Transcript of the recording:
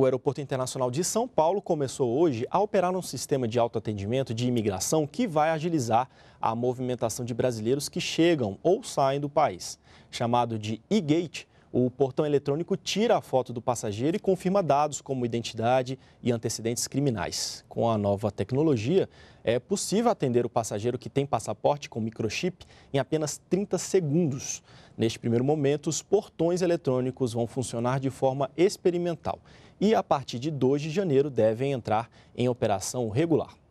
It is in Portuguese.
O Aeroporto Internacional de São Paulo começou hoje a operar um sistema de autoatendimento de imigração que vai agilizar a movimentação de brasileiros que chegam ou saem do país. Chamado de e-Gate, o portão eletrônico tira a foto do passageiro e confirma dados como identidade e antecedentes criminais. Com a nova tecnologia, é possível atender o passageiro que tem passaporte com microchip em apenas 30 segundos. Neste primeiro momento, os portões eletrônicos vão funcionar de forma experimental e, a partir de 2 de janeiro, devem entrar em operação regular.